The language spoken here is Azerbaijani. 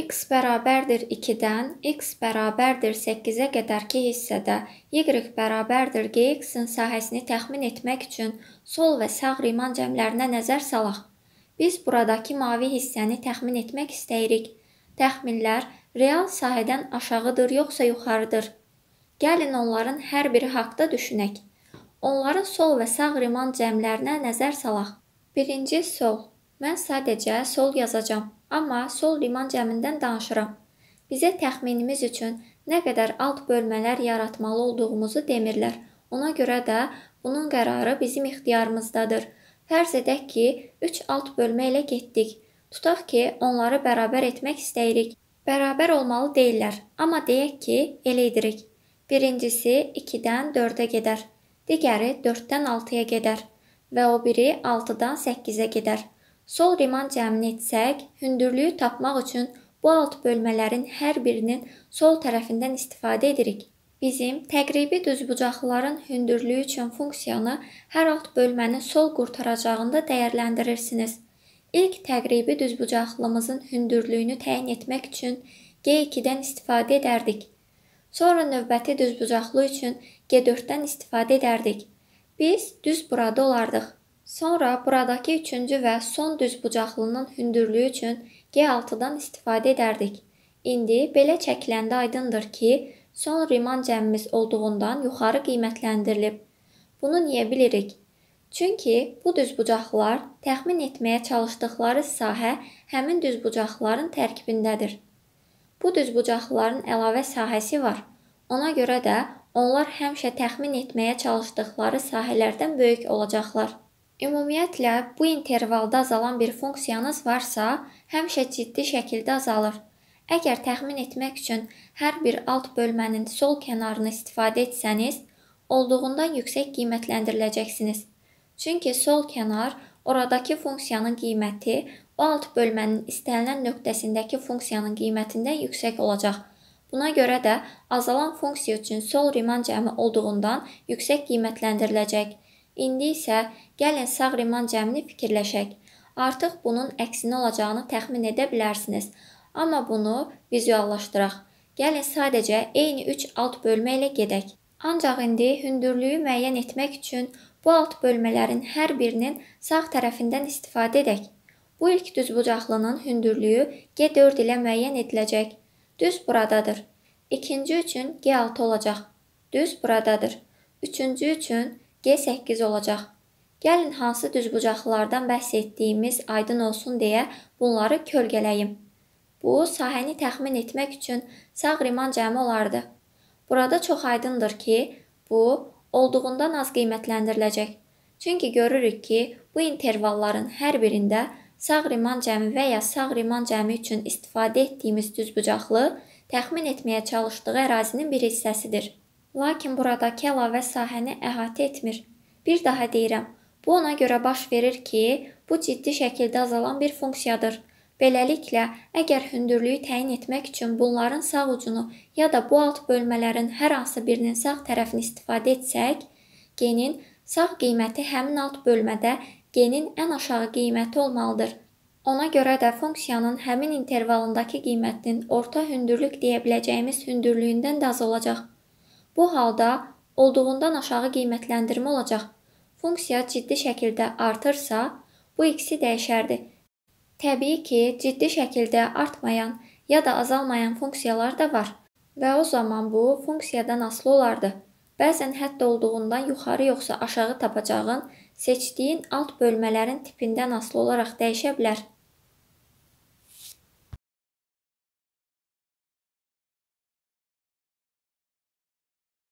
x bərabərdir 2-dən, x bərabərdir 8-ə qədərki hissədə y bərabərdir gx-in sahəsini təxmin etmək üçün sol və sağ riman cəmlərinə nəzər salaq. Biz buradakı mavi hissəni təxmin etmək istəyirik. Təxminlər real sahədən aşağıdır yoxsa yuxarıdır? Gəlin onların hər biri haqda düşünək. Onların sol və sağ riman cəmlərinə nəzər salaq. Birinci sol. Mən sadəcə sol yazacağam. Amma sol liman cəmindən danışıram. Bizə təxminimiz üçün nə qədər alt bölmələr yaratmalı olduğumuzu demirlər. Ona görə də bunun qərarı bizim ixtiyarımızdadır. Fərz edək ki, 3 alt bölmə ilə getdik. Tutaq ki, onları bərabər etmək istəyirik. Bərabər olmalı deyirlər, amma deyək ki, elə edirik. Birincisi 2-dən 4-ə gedər. Digəri 4-dən 6-ya gedər və o biri 6-dan 8-ə gedər. Sol riman cəmini etsək, hündürlüyü tapmaq üçün bu alt bölmələrin hər birinin sol tərəfindən istifadə edirik. Bizim təqribi düzbucaqlıların hündürlüyü üçün funksiyanı hər alt bölmənin sol qurtaracağında dəyərləndirirsiniz. İlk təqribi düzbucaqlımızın hündürlüyünü təyin etmək üçün G2-dən istifadə edərdik. Sonra növbəti düzbucaqlı üçün G4-dən istifadə edərdik. Biz düz burada olardıq. Sonra buradakı üçüncü və son düzbucaqlının hündürlüyü üçün G6-dan istifadə edərdik. İndi belə çəkiləndə aydındır ki, son riman cəmimiz olduğundan yuxarı qiymətləndirilib. Bunu niyə bilirik? Çünki bu düzbucaqlar təxmin etməyə çalışdıqları sahə həmin düzbucaqların tərkibindədir. Bu düzbucaqların əlavə sahəsi var. Ona görə də onlar həmişə təxmin etməyə çalışdıqları sahələrdən böyük olacaqlar. Ümumiyyətlə, bu intervalda azalan bir funksiyanız varsa, həmişə ciddi şəkildə azalır. Əgər təxmin etmək üçün hər bir alt bölmənin sol kənarını istifadə etsəniz, olduğundan yüksək qiymətləndiriləcəksiniz. Çünki sol kənar oradakı funksiyanın qiyməti o alt bölmənin istənilən nöqtəsindəki funksiyanın qiymətindən yüksək olacaq. Buna görə də azalan funksiya üçün sol riman cəmi olduğundan yüksək qiymətləndiriləcək. İndi isə gəlin sağ riman cəmini fikirləşək. Artıq bunun əksini olacağını təxmin edə bilərsiniz, amma bunu vizuallaşdıraq. Gəlin sadəcə eyni 3 alt bölmə ilə gedək. Ancaq indi hündürlüyü müəyyən etmək üçün bu alt bölmələrin hər birinin sağ tərəfindən istifadə edək. Bu ilk düzbucaqlının hündürlüyü G4 ilə müəyyən ediləcək. Düz buradadır. İkinci üçün G6 olacaq. Düz buradadır. Üçüncü üçün G8 olacaq. Gəlin hansı düzbucaqlılardan bəhs etdiyimiz aydın olsun deyə bunları kölgələyim. Bu, sahəni təxmin etmək üçün sağ riman cəmi olardı. Burada çox aydındır ki, bu, olduğundan az qiymətləndiriləcək. Çünki görürük ki, bu intervalların hər birində sağ riman cəmi və ya sağ riman cəmi üçün istifadə etdiyimiz düzbucaqlı təxmin etməyə çalışdığı ərazinin bir hissəsidir. Lakin buradakı əlavə sahəni əhatə etmir. Bir daha deyirəm, bu ona görə baş verir ki, bu ciddi şəkildə azalan bir funksiyadır. Beləliklə, əgər hündürlüyü təyin etmək üçün bunların sağ ucunu ya da bu alt bölmələrin hər hansı birinin sağ tərəfini istifadə etsək, genin sağ qiyməti həmin alt bölmədə genin ən aşağı qiyməti olmalıdır. Ona görə də funksiyanın həmin intervalındakı qiymətinin orta hündürlük deyə biləcəyimiz hündürlüyündən də az olacaq. Bu halda olduğundan aşağı qiymətləndirmə olacaq. Funksiya ciddi şəkildə artırsa, bu ikisi dəyişərdi. Təbii ki, ciddi şəkildə artmayan ya da azalmayan funksiyalar da var və o zaman bu funksiyadan asılı olardı. Bəzən hədd olduğundan yuxarı yoxsa aşağı tapacağın seçdiyin alt bölmələrin tipindən asılı olaraq dəyişə bilər.